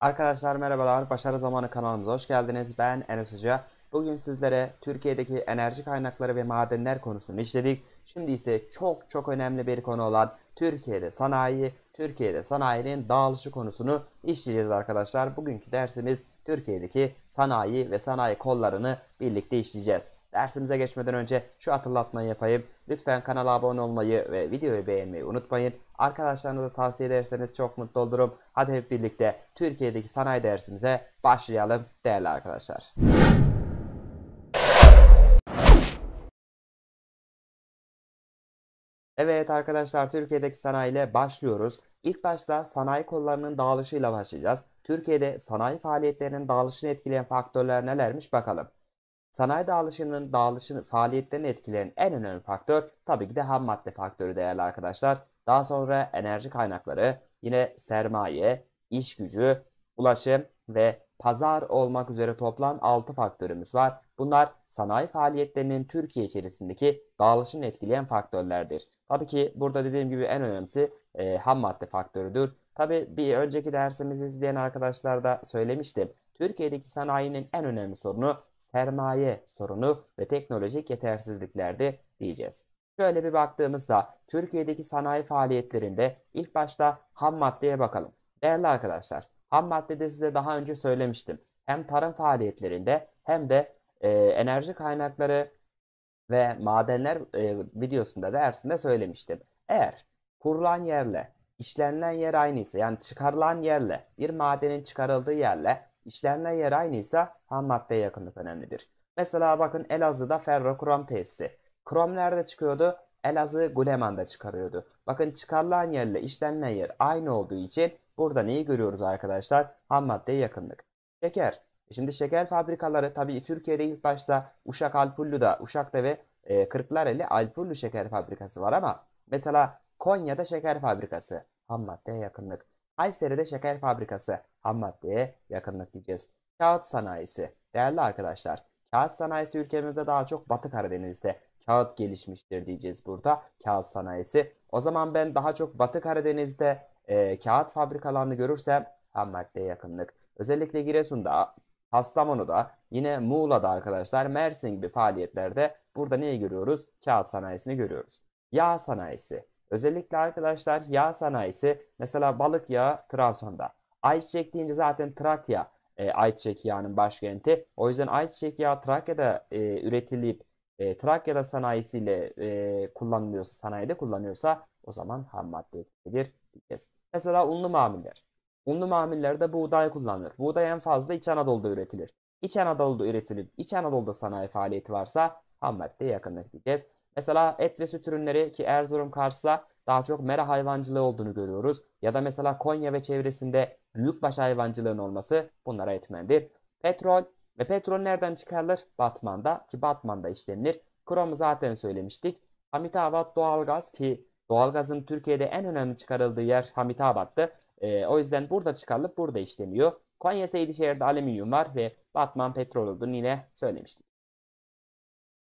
Arkadaşlar merhabalar, Başarı Zamanı kanalımıza hoş geldiniz. Ben Enes Hoca. Bugün sizlere Türkiye'deki enerji kaynakları ve madenler konusunu işledik. Şimdi ise çok çok önemli bir konu olan Türkiye'de sanayi, Türkiye'de sanayinin dağılışı konusunu işleyeceğiz arkadaşlar. Bugünkü dersimiz Türkiye'deki sanayi ve sanayi kollarını birlikte işleyeceğiz. Dersimize geçmeden önce şu hatırlatmayı yapayım. Lütfen kanala abone olmayı ve videoyu beğenmeyi unutmayın. Arkadaşlarınıza tavsiye ederseniz çok mutlu olurum. Hadi hep birlikte Türkiye'deki sanayi dersimize başlayalım değerli arkadaşlar. Evet arkadaşlar Türkiye'deki sanayi ile başlıyoruz. İlk başta sanayi kollarının dağılışıyla başlayacağız. Türkiye'de sanayi faaliyetlerinin dağılışını etkileyen faktörler nelermiş bakalım. Sanayi dağılışının dağılışın faaliyetlerini etkileyen en önemli faktör tabii ki de ham madde faktörü değerli arkadaşlar. Daha sonra enerji kaynakları, yine sermaye, iş gücü, ulaşım ve pazar olmak üzere toplam 6 faktörümüz var. Bunlar sanayi faaliyetlerinin Türkiye içerisindeki dağılışını etkileyen faktörlerdir. Tabii ki burada dediğim gibi en önemlisi e, ham madde faktörüdür. Tabii bir önceki dersimizi izleyen arkadaşlar da söylemiştim. Türkiye'deki sanayinin en önemli sorunu sermaye sorunu ve teknolojik yetersizliklerdi diyeceğiz. Şöyle bir baktığımızda Türkiye'deki sanayi faaliyetlerinde ilk başta ham maddeye bakalım. Değerli arkadaşlar, ham maddede size daha önce söylemiştim. Hem tarım faaliyetlerinde hem de e, enerji kaynakları ve madenler e, videosunda dersinde söylemiştim. Eğer kurulan yerle işlenilen yer aynıysa yani çıkarılan yerle bir madenin çıkarıldığı yerle İşlenen yer aynıysa ham madde yakınlık önemlidir. Mesela bakın Elazığ'da ferrokrom tesisi. Krom nerede çıkıyordu? Elazığ Guleman'da çıkarıyordu. Bakın çıkarılan yerle işlenen yer aynı olduğu için burada neyi görüyoruz arkadaşlar? Ham maddeye yakınlık. Şeker. E şimdi şeker fabrikaları tabii Türkiye'de ilk başta Uşak Alpullu'da, Uşak'ta ve e, Kırklareli Alpullu şeker fabrikası var ama mesela Konya'da şeker fabrikası ham maddeye yakınlık. Kayseri'de şeker fabrikası ham maddeye yakınlık diyeceğiz. Kağıt sanayisi. Değerli arkadaşlar, kağıt sanayisi ülkemizde daha çok Batı Karadeniz'de kağıt gelişmiştir diyeceğiz burada kağıt sanayisi. O zaman ben daha çok Batı Karadeniz'de e, kağıt fabrikalarını görürsem ham maddeye yakınlık. Özellikle Giresun'da, Kastamonu'da, yine Muğla'da arkadaşlar Mersin gibi faaliyetlerde burada neyi görüyoruz? Kağıt sanayisini görüyoruz. Yağ sanayisi. Özellikle arkadaşlar yağ sanayisi mesela balık yağı Trabzon'da, Ayçiçek deyince zaten Trakya e, ayçiçek yağının başkenti. O yüzden ayçiçek yağı Trakya'da e, üretilip e, Trakya'da sanayisiyle e, kullanılıyorsa, sanayide kullanıyorsa o zaman ham maddedir diyeceğiz. Mesela unlu mamiller Unlu mamullerde buğday kullanılır. Buğday en fazla İç Anadolu'da üretilir. İç Anadolu'da üretilip İç Anadolu'da sanayi faaliyeti varsa ham maddeye yakınlık diyeceğiz. Mesela et ve süt ürünleri ki Erzurum Kars'la daha çok mera hayvancılığı olduğunu görüyoruz. Ya da mesela Konya ve çevresinde büyükbaş hayvancılığın olması bunlara etmendir. Petrol ve petrol nereden çıkarılır? Batman'da ki Batman'da işlenilir. Kromu zaten söylemiştik. Hamitabat doğalgaz ki doğalgazın Türkiye'de en önemli çıkarıldığı yer Hamitabat'tı. E, o yüzden burada çıkarılıp burada işleniyor. Konya Seydişehir'de alüminyum var ve Batman petrol olduğunu yine söylemiştik.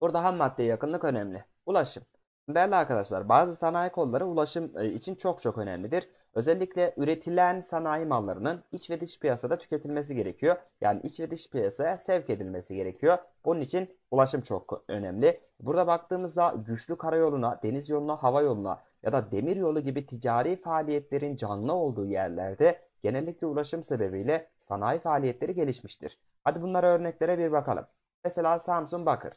Burada ham maddeye yakınlık önemli. Ulaşım. Değerli arkadaşlar bazı sanayi kolları ulaşım e, için çok çok önemlidir. Özellikle üretilen sanayi mallarının iç ve dış piyasada tüketilmesi gerekiyor. Yani iç ve dış piyasaya sevk edilmesi gerekiyor. Bunun için ulaşım çok önemli. Burada baktığımızda güçlü karayoluna, deniz yoluna, hava yoluna ya da demir yolu gibi ticari faaliyetlerin canlı olduğu yerlerde genellikle ulaşım sebebiyle sanayi faaliyetleri gelişmiştir. Hadi bunlara örneklere bir bakalım. Mesela Samsun Bakır.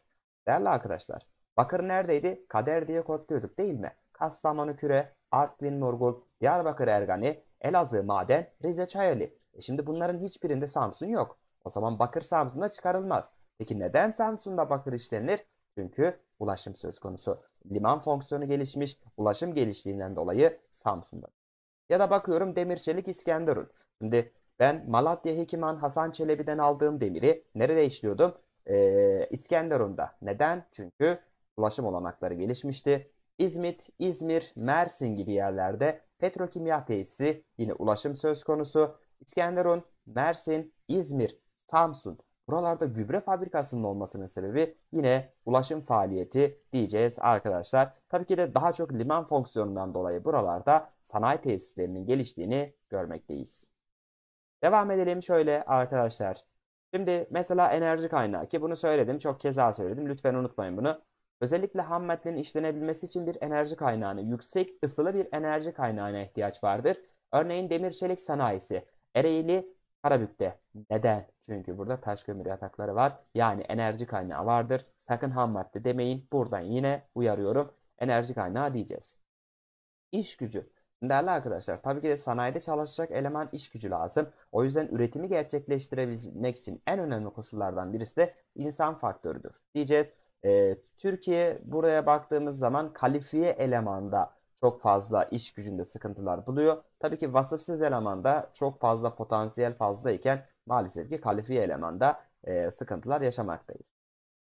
Değerli arkadaşlar, Bakır neredeydi? Kader diye kodluyorduk değil mi? Kastamonu Küre, Artvin, Morgul, Diyarbakır Ergani, Elazığ Maden, Rize Çayeli. E şimdi bunların hiçbirinde Samsun yok. O zaman Bakır Samsun'da çıkarılmaz. Peki neden Samsun'da Bakır işlenir? Çünkü ulaşım söz konusu. Liman fonksiyonu gelişmiş, ulaşım geliştiğinden dolayı Samsun'da. Ya da bakıyorum demir çelik İskenderun. Şimdi ben Malatya Hekiman Hasan Çelebi'den aldığım demiri nerede işliyordum? Ee, İskenderun'da. Neden? Çünkü ulaşım olanakları gelişmişti. İzmit, İzmir, Mersin gibi yerlerde petrokimya tesisi yine ulaşım söz konusu. İskenderun, Mersin, İzmir, Samsun buralarda gübre fabrikasının olmasının sebebi yine ulaşım faaliyeti diyeceğiz arkadaşlar. Tabii ki de daha çok liman fonksiyonundan dolayı buralarda sanayi tesislerinin geliştiğini görmekteyiz. Devam edelim şöyle arkadaşlar. Şimdi mesela enerji kaynağı ki bunu söyledim çok kez daha söyledim lütfen unutmayın bunu. Özellikle ham maddenin işlenebilmesi için bir enerji kaynağına, yüksek ısılı bir enerji kaynağına ihtiyaç vardır. Örneğin demir çelik sanayisi, Ereğli, Karabük'te. Neden? Çünkü burada taş kömür yatakları var. Yani enerji kaynağı vardır. Sakın ham madde demeyin. Buradan yine uyarıyorum. Enerji kaynağı diyeceğiz. İş gücü. Değerli arkadaşlar tabii ki de sanayide çalışacak eleman iş gücü lazım. O yüzden üretimi gerçekleştirebilmek için en önemli koşullardan birisi de insan faktörüdür diyeceğiz. E, Türkiye buraya baktığımız zaman kalifiye elemanda çok fazla iş gücünde sıkıntılar buluyor. Tabii ki vasıfsız elemanda çok fazla potansiyel fazlayken maalesef ki kalifiye elemanda e, sıkıntılar yaşamaktayız.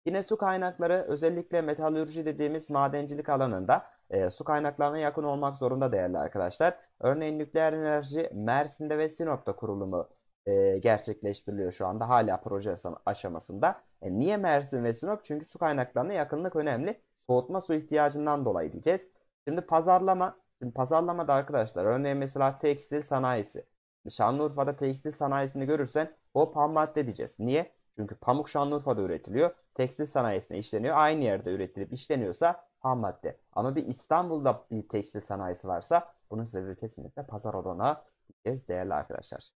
Yine su kaynakları özellikle metalürji dediğimiz madencilik alanında e, su kaynaklarına yakın olmak zorunda değerli arkadaşlar. Örneğin nükleer enerji Mersin'de ve Sinop'ta kurulumu e, gerçekleştiriliyor şu anda. Hala proje aşamasında. E, niye Mersin ve Sinop? Çünkü su kaynaklarına yakınlık önemli. Soğutma su ihtiyacından dolayı diyeceğiz. Şimdi pazarlama. Şimdi pazarlamada arkadaşlar örneğin mesela tekstil sanayisi. Şanlıurfa'da tekstil sanayisini görürsen o ham madde diyeceğiz. Niye? Çünkü pamuk Şanlıurfa'da üretiliyor. Tekstil sanayisine işleniyor. Aynı yerde üretilip işleniyorsa ham madde. Ama bir İstanbul'da bir tekstil sanayisi varsa bunun sebebi kesinlikle pazar olanağı diyeceğiz değerli arkadaşlar.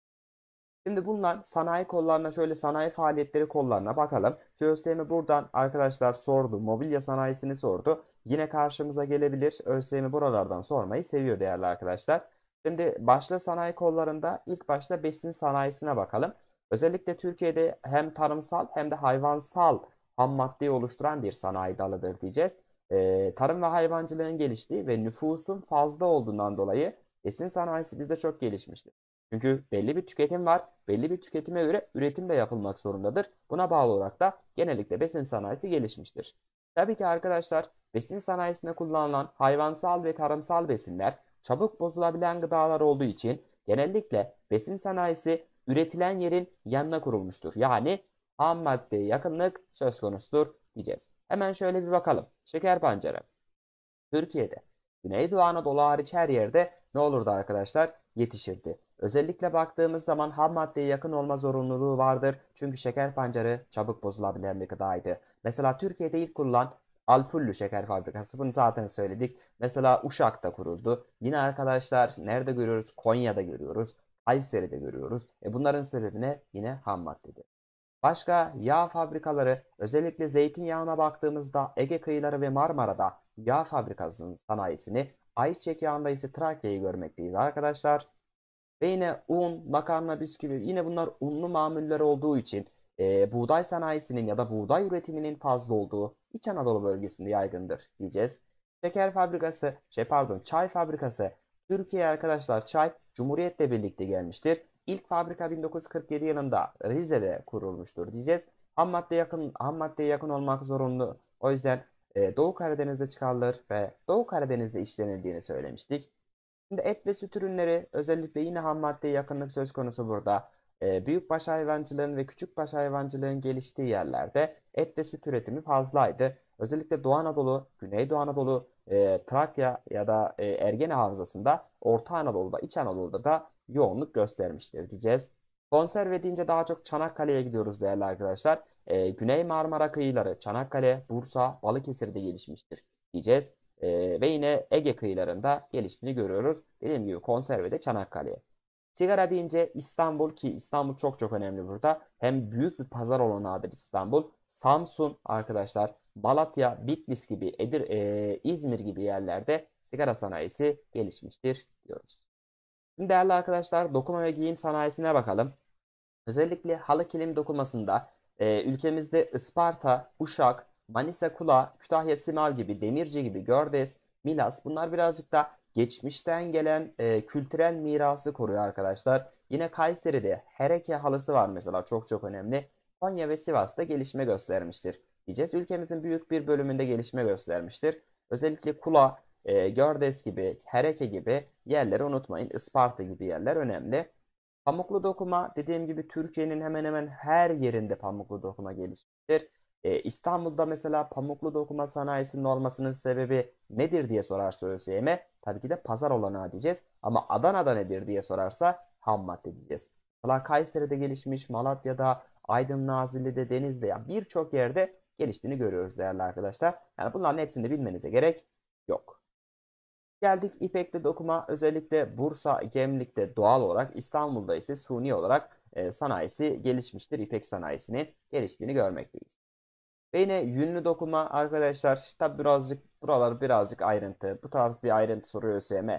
Şimdi bunlar sanayi kollarına şöyle sanayi faaliyetleri kollarına bakalım. ÖSYM buradan arkadaşlar sordu. Mobilya sanayisini sordu. Yine karşımıza gelebilir. ÖSYM buralardan sormayı seviyor değerli arkadaşlar. Şimdi başlı sanayi kollarında ilk başta besin sanayisine bakalım. Özellikle Türkiye'de hem tarımsal hem de hayvansal ham maddeyi oluşturan bir sanayi dalıdır diyeceğiz. Ee, tarım ve hayvancılığın geliştiği ve nüfusun fazla olduğundan dolayı besin sanayisi bizde çok gelişmiştir. Çünkü belli bir tüketim var. Belli bir tüketime göre üretim de yapılmak zorundadır. Buna bağlı olarak da genellikle besin sanayisi gelişmiştir. Tabii ki arkadaşlar besin sanayisinde kullanılan hayvansal ve tarımsal besinler çabuk bozulabilen gıdalar olduğu için genellikle besin sanayisi üretilen yerin yanına kurulmuştur. Yani ham maddeye yakınlık söz konusudur diyeceğiz. Hemen şöyle bir bakalım. Şeker pancarı. Türkiye'de Güneydoğu Anadolu hariç her yerde ne olurdu arkadaşlar? Yetişirdi. Özellikle baktığımız zaman ham maddeye yakın olma zorunluluğu vardır. Çünkü şeker pancarı çabuk bozulabilen bir gıdaydı. Mesela Türkiye'de ilk kurulan Alpullü Şeker Fabrikası bunu zaten söyledik. Mesela Uşak'ta kuruldu. Yine arkadaşlar nerede görüyoruz? Konya'da görüyoruz. Kayseri'de görüyoruz. E bunların sebebi ne? Yine ham maddedir. Başka yağ fabrikaları özellikle zeytinyağına baktığımızda Ege kıyıları ve Marmara'da yağ fabrikasının sanayisini, ayçiçek yağında ise Trakya'yı görmekteyiz arkadaşlar. Ve yine un, makarna, bisküvi yine bunlar unlu mamuller olduğu için e, buğday sanayisinin ya da buğday üretiminin fazla olduğu İç Anadolu bölgesinde yaygındır diyeceğiz. Şeker fabrikası, şey pardon çay fabrikası Türkiye arkadaşlar çay Cumhuriyet'le birlikte gelmiştir. İlk fabrika 1947 yılında Rize'de kurulmuştur diyeceğiz. Ham madde yakın ham maddeye yakın olmak zorunlu. O yüzden e, Doğu Karadeniz'de çıkarılır ve Doğu Karadeniz'de işlenildiğini söylemiştik. Şimdi et ve süt ürünleri özellikle yine ham maddeye yakınlık söz konusu burada. E, ee, baş hayvancılığın ve küçük baş hayvancılığın geliştiği yerlerde et ve süt üretimi fazlaydı. Özellikle Doğu Anadolu, Güneydoğu Anadolu, e, Trakya ya da e, Ergene Havzası'nda, Orta Anadolu'da, İç Anadolu'da da yoğunluk göstermiştir diyeceğiz. Konserve deyince daha çok Çanakkale'ye gidiyoruz değerli arkadaşlar. E, Güney Marmara kıyıları Çanakkale, Bursa, Balıkesir'de gelişmiştir diyeceğiz e, ve yine Ege kıyılarında geliştiğini görüyoruz. Dediğim gibi konservede Çanakkale'ye. Sigara deyince İstanbul ki İstanbul çok çok önemli burada. Hem büyük bir pazar olanağıdır İstanbul. Samsun arkadaşlar Balatya, Bitlis gibi Edir, e, İzmir gibi yerlerde sigara sanayisi gelişmiştir diyoruz. Şimdi değerli arkadaşlar dokuma ve giyim sanayisine bakalım. Özellikle halı kilim dokumasında e, ülkemizde Isparta, Uşak, Manisa Kula, Kütahya Simav gibi, Demirci gibi, Gördes, Milas bunlar birazcık da geçmişten gelen e, kültürel mirası koruyor arkadaşlar. Yine Kayseri'de Hereke halısı var mesela çok çok önemli. Konya ve Sivas'ta gelişme göstermiştir. Diyeceğiz ülkemizin büyük bir bölümünde gelişme göstermiştir. Özellikle Kula, e, Gördes gibi, Hereke gibi yerleri unutmayın. Isparta gibi yerler önemli. Pamuklu dokuma dediğim gibi Türkiye'nin hemen hemen her yerinde pamuklu dokuma gelişmiştir. E, İstanbul'da mesela Pamuklu Dokuma Sanayisi'nin olmasının sebebi nedir diye sorarsa ÖSYM'e tabii ki de pazar olanağı diyeceğiz. Ama Adana'da nedir diye sorarsa ham madde diyeceğiz. Mesela Kayseri'de gelişmiş, Malatya'da, Aydın Nazilli'de, Denizli'de yani birçok yerde geliştiğini görüyoruz değerli arkadaşlar. Yani bunların hepsini bilmenize gerek yok. Geldik İpek'te dokuma özellikle Bursa, Gemlik'te doğal olarak İstanbul'da ise suni olarak e, sanayisi gelişmiştir. İpek sanayisinin geliştiğini görmekteyiz. Ve yine yünlü dokuma arkadaşlar tabi birazcık buralar birazcık ayrıntı. Bu tarz bir ayrıntı soruyor ÖSYM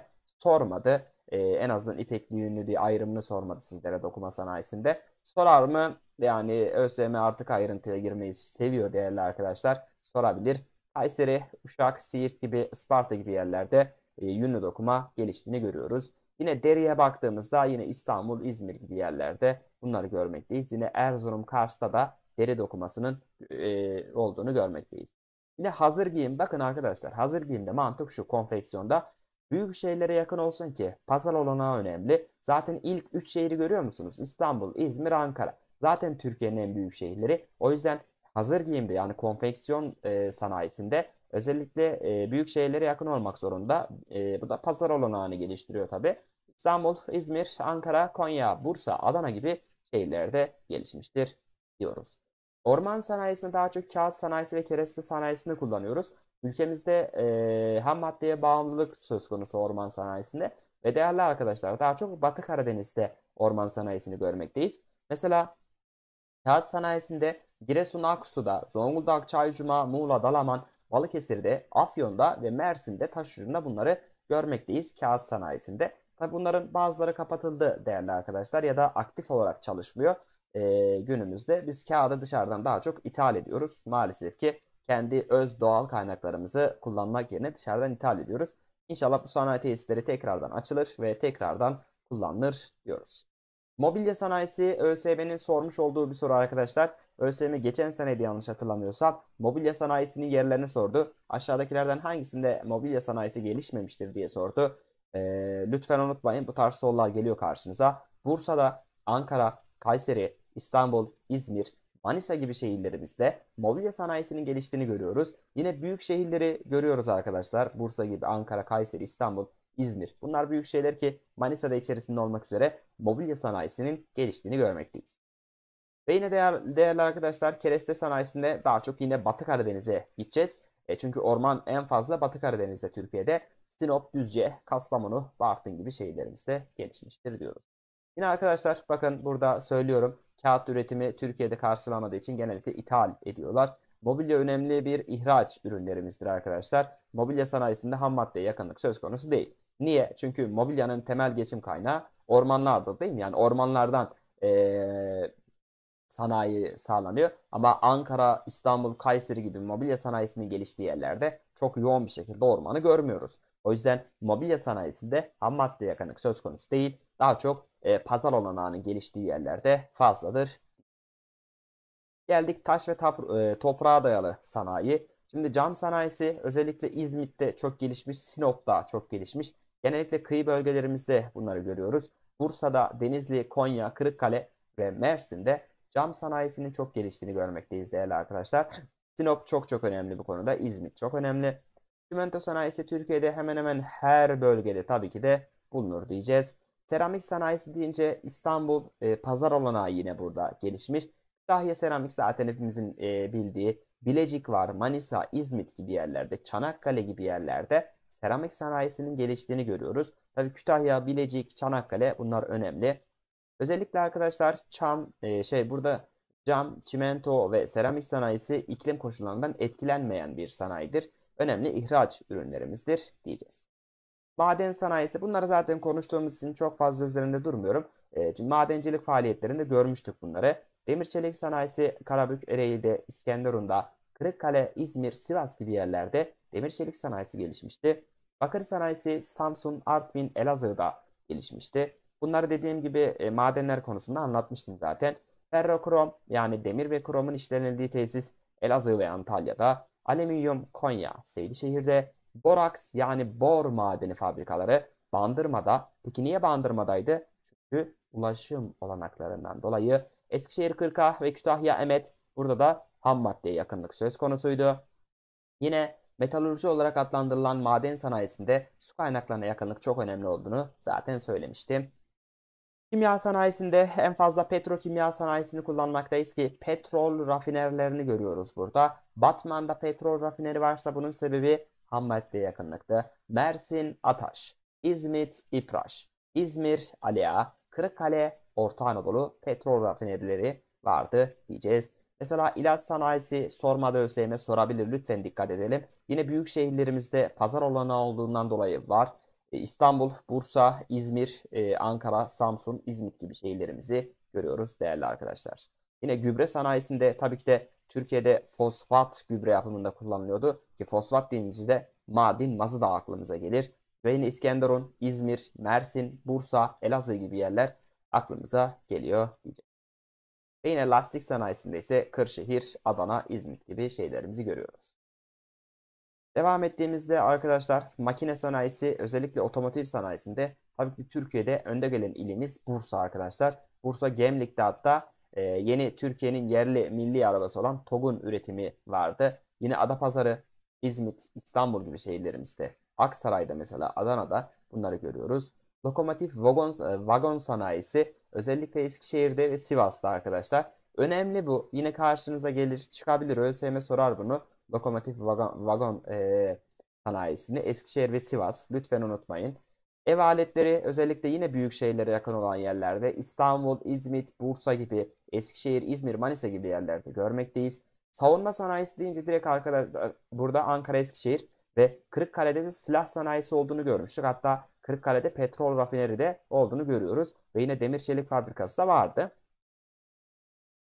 sormadı. Ee, en azından ipekli yünlü diye ayrımını sormadı sizlere dokuma sanayisinde. Sorar mı? Yani ÖSYM artık ayrıntıya girmeyi seviyor değerli arkadaşlar. Sorabilir. Kayseri, Uşak, Siirt gibi, Sparta gibi yerlerde e, yünlü dokuma geliştiğini görüyoruz. Yine deriye baktığımızda yine İstanbul, İzmir gibi yerlerde bunları görmekteyiz. Yine Erzurum, Kars'ta da deri dokumasının e, olduğunu görmekteyiz. Yine hazır giyim. Bakın arkadaşlar hazır giyimde mantık şu konfeksiyonda büyük şehirlere yakın olsun ki pazar olanağı önemli. Zaten ilk 3 şehri görüyor musunuz? İstanbul, İzmir, Ankara. Zaten Türkiye'nin en büyük şehirleri. O yüzden hazır giyimde yani konfeksiyon e, sanayisinde özellikle e, büyük şehirlere yakın olmak zorunda. E, bu da pazar olanağını geliştiriyor tabi. İstanbul, İzmir, Ankara, Konya, Bursa, Adana gibi şehirlerde gelişmiştir diyoruz. Orman sanayisinde daha çok kağıt sanayisi ve kereste sanayisinde kullanıyoruz. Ülkemizde e, ham maddeye bağımlılık söz konusu orman sanayisinde. Ve değerli arkadaşlar daha çok Batı Karadeniz'de orman sanayisini görmekteyiz. Mesela kağıt sanayisinde Giresun Aksu'da, Zonguldak, Çaycuma, Muğla, Dalaman, Balıkesir'de, Afyon'da ve Mersin'de taş üründe bunları görmekteyiz kağıt sanayisinde. Tabi bunların bazıları kapatıldı değerli arkadaşlar ya da aktif olarak çalışmıyor e, günümüzde biz kağıdı dışarıdan daha çok ithal ediyoruz. Maalesef ki kendi öz doğal kaynaklarımızı kullanmak yerine dışarıdan ithal ediyoruz. İnşallah bu sanayi tesisleri tekrardan açılır ve tekrardan kullanılır diyoruz. Mobilya sanayisi ÖSYM'nin sormuş olduğu bir soru arkadaşlar. ÖSYM geçen seneydi yanlış hatırlamıyorsam mobilya sanayisinin yerlerini sordu. Aşağıdakilerden hangisinde mobilya sanayisi gelişmemiştir diye sordu. Ee, lütfen unutmayın bu tarz sorular geliyor karşınıza. Bursa'da, Ankara, Kayseri, İstanbul, İzmir, Manisa gibi şehirlerimizde mobilya sanayisinin geliştiğini görüyoruz. Yine büyük şehirleri görüyoruz arkadaşlar. Bursa gibi, Ankara, Kayseri, İstanbul, İzmir. Bunlar büyük şehirler ki Manisa'da içerisinde olmak üzere mobilya sanayisinin geliştiğini görmekteyiz. Ve yine değer, değerli arkadaşlar kereste sanayisinde daha çok yine Batı Karadeniz'e gideceğiz. E çünkü orman en fazla Batı Karadeniz'de Türkiye'de. Sinop, Düzce, Kastamonu, Bartın gibi şehirlerimizde gelişmiştir diyoruz. Yine arkadaşlar bakın burada söylüyorum. Kağıt üretimi Türkiye'de karşılanmadığı için genellikle ithal ediyorlar. Mobilya önemli bir ihraç ürünlerimizdir arkadaşlar. Mobilya sanayisinde ham maddeye yakınlık söz konusu değil. Niye? Çünkü mobilyanın temel geçim kaynağı ormanlardır değil mi? Yani ormanlardan ee, sanayi sağlanıyor. Ama Ankara, İstanbul, Kayseri gibi mobilya sanayisinin geliştiği yerlerde çok yoğun bir şekilde ormanı görmüyoruz. O yüzden mobilya sanayisinde ham madde yakınlık söz konusu değil. Daha çok e, pazar olanağının geliştiği yerlerde fazladır. Geldik taş ve e, toprağa dayalı sanayi. Şimdi cam sanayisi özellikle İzmit'te çok gelişmiş, Sinop'ta çok gelişmiş. Genellikle kıyı bölgelerimizde bunları görüyoruz. Bursa'da, Denizli, Konya, Kırıkkale ve Mersin'de cam sanayisinin çok geliştiğini görmekteyiz değerli arkadaşlar. Sinop çok çok önemli bu konuda. İzmit çok önemli. Çimento sanayisi Türkiye'de hemen hemen her bölgede tabii ki de bulunur diyeceğiz. Seramik sanayisi deyince İstanbul e, pazar olanağı yine burada gelişmiş. Kütahya seramik zaten hepimizin e, bildiği. Bilecik var, Manisa, İzmit gibi yerlerde, Çanakkale gibi yerlerde seramik sanayisinin geliştiğini görüyoruz. Tabii Kütahya, Bilecik, Çanakkale bunlar önemli. Özellikle arkadaşlar çam e, şey burada cam, çimento ve seramik sanayisi iklim koşullarından etkilenmeyen bir sanayidir. Önemli ihraç ürünlerimizdir diyeceğiz. Maden sanayisi bunları zaten konuştuğumuz için çok fazla üzerinde durmuyorum. E, çünkü madencilik faaliyetlerinde görmüştük bunları. Demir çelik sanayisi Karabük, Ereğli'de, İskenderun'da, Kırıkkale, İzmir, Sivas gibi yerlerde demir çelik sanayisi gelişmişti. Bakır sanayisi Samsun, Artvin, Elazığ'da gelişmişti. Bunları dediğim gibi e, madenler konusunda anlatmıştım zaten. Ferrokrom yani demir ve kromun işlenildiği tesis Elazığ ve Antalya'da, alüminyum Konya, Seydişehir'de, boraks yani bor madeni fabrikaları Bandırma'da. Peki niye Bandırma'daydı? Çünkü ulaşım olanaklarından dolayı Eskişehir 40 ve Kütahya Emet burada da ham maddeye yakınlık söz konusuydu. Yine metalurji olarak adlandırılan maden sanayisinde su kaynaklarına yakınlık çok önemli olduğunu zaten söylemiştim. Kimya sanayisinde en fazla petrokimya sanayisini kullanmaktayız ki petrol rafinerlerini görüyoruz burada. Batman'da petrol rafineri varsa bunun sebebi ham maddeye yakınlıklı. Mersin Ataş, İzmit İpraş, İzmir Aliya, Kırıkkale Orta Anadolu petrol rafinerileri vardı diyeceğiz. Mesela ilaç sanayisi sormada ÖSYM sorabilir lütfen dikkat edelim. Yine büyük şehirlerimizde pazar olanağı olduğundan dolayı var. E, İstanbul, Bursa, İzmir, e, Ankara, Samsun, İzmit gibi şehirlerimizi görüyoruz değerli arkadaşlar. Yine gübre sanayisinde tabii ki de Türkiye'de fosfat gübre yapımında kullanılıyordu ki fosfat denince de Mardin, Mazı da aklımıza gelir. Ve yine İskenderun, İzmir, Mersin, Bursa, Elazığ gibi yerler aklımıza geliyor diyeceğim. Ve yine lastik sanayisinde ise Kırşehir, Adana, İzmit gibi şeylerimizi görüyoruz. Devam ettiğimizde arkadaşlar makine sanayisi özellikle otomotiv sanayisinde tabii ki Türkiye'de önde gelen ilimiz Bursa arkadaşlar. Bursa Gemlik'te hatta e, yeni Türkiye'nin yerli milli arabası olan TOG'un üretimi vardı. Yine Adapazarı, İzmit, İstanbul gibi şehirlerimizde, Aksaray'da mesela Adana'da bunları görüyoruz. Lokomotif vagon, e, vagon sanayisi özellikle Eskişehir'de ve Sivas'ta arkadaşlar. Önemli bu. Yine karşınıza gelir çıkabilir. ÖSYM sorar bunu. Lokomotif vagon, vagon e, sanayisini Eskişehir ve Sivas lütfen unutmayın. Ev aletleri özellikle yine büyük şehirlere yakın olan yerlerde İstanbul, İzmit, Bursa gibi, Eskişehir, İzmir, Manisa gibi yerlerde görmekteyiz. Savunma sanayisi deyince direkt arkada e, burada Ankara, Eskişehir ve Kırıkkale'de de silah sanayisi olduğunu görmüştük. Hatta Kırıkkale'de petrol rafineri de olduğunu görüyoruz ve yine demir çelik fabrikası da vardı.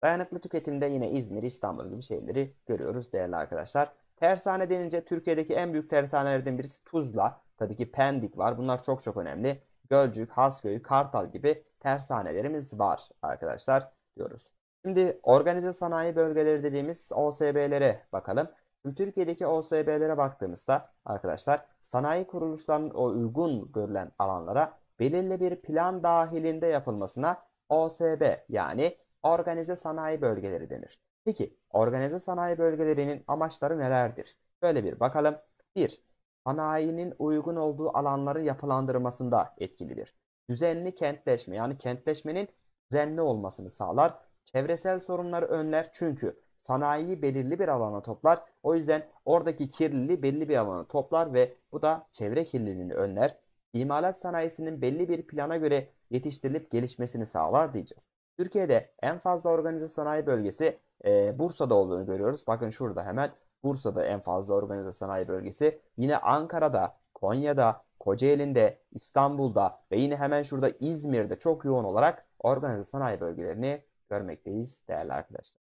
Dayanıklı tüketimde yine İzmir, İstanbul gibi şehirleri görüyoruz değerli arkadaşlar. Tersane denince Türkiye'deki en büyük tersanelerden birisi Tuzla. Tabii ki Pendik var. Bunlar çok çok önemli. Gölcük, Hasköy, Kartal gibi tersanelerimiz var arkadaşlar diyoruz. Şimdi organize sanayi bölgeleri dediğimiz OSB'lere bakalım. Şimdi Türkiye'deki OSB'lere baktığımızda arkadaşlar sanayi kuruluşlarının o uygun görülen alanlara belirli bir plan dahilinde yapılmasına OSB yani organize sanayi bölgeleri denir. Peki organize sanayi bölgelerinin amaçları nelerdir? Böyle bir bakalım. 1 sanayinin uygun olduğu alanların yapılandırmasında etkilidir. Düzenli kentleşme yani kentleşmenin düzenli olmasını sağlar. Çevresel sorunları önler çünkü sanayiyi belirli bir alana toplar. O yüzden oradaki kirliliği belli bir alana toplar ve bu da çevre kirliliğini önler. İmalat sanayisinin belli bir plana göre yetiştirilip gelişmesini sağlar diyeceğiz. Türkiye'de en fazla organize sanayi bölgesi e, Bursa'da olduğunu görüyoruz. Bakın şurada hemen Bursa'da en fazla organize sanayi bölgesi. Yine Ankara'da, Konya'da, Kocaeli'nde, İstanbul'da ve yine hemen şurada İzmir'de çok yoğun olarak organize sanayi bölgelerini görmekteyiz değerli arkadaşlar.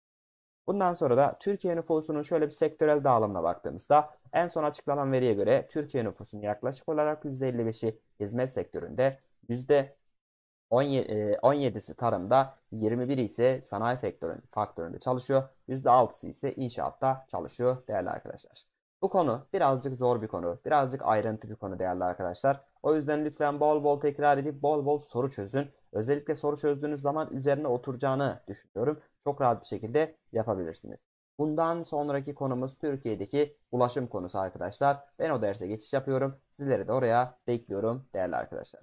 Bundan sonra da Türkiye nüfusunun şöyle bir sektörel dağılımına baktığımızda en son açıklanan veriye göre Türkiye nüfusunun yaklaşık olarak %55'i hizmet sektöründe, 17, 17'si e, tarımda, 21 ise sanayi faktöründe, faktöründe çalışıyor. %6'sı ise inşaatta çalışıyor değerli arkadaşlar. Bu konu birazcık zor bir konu. Birazcık ayrıntı bir konu değerli arkadaşlar. O yüzden lütfen bol bol tekrar edip bol bol soru çözün. Özellikle soru çözdüğünüz zaman üzerine oturacağını düşünüyorum. Çok rahat bir şekilde yapabilirsiniz. Bundan sonraki konumuz Türkiye'deki ulaşım konusu arkadaşlar. Ben o derse geçiş yapıyorum. Sizleri de oraya bekliyorum değerli arkadaşlar.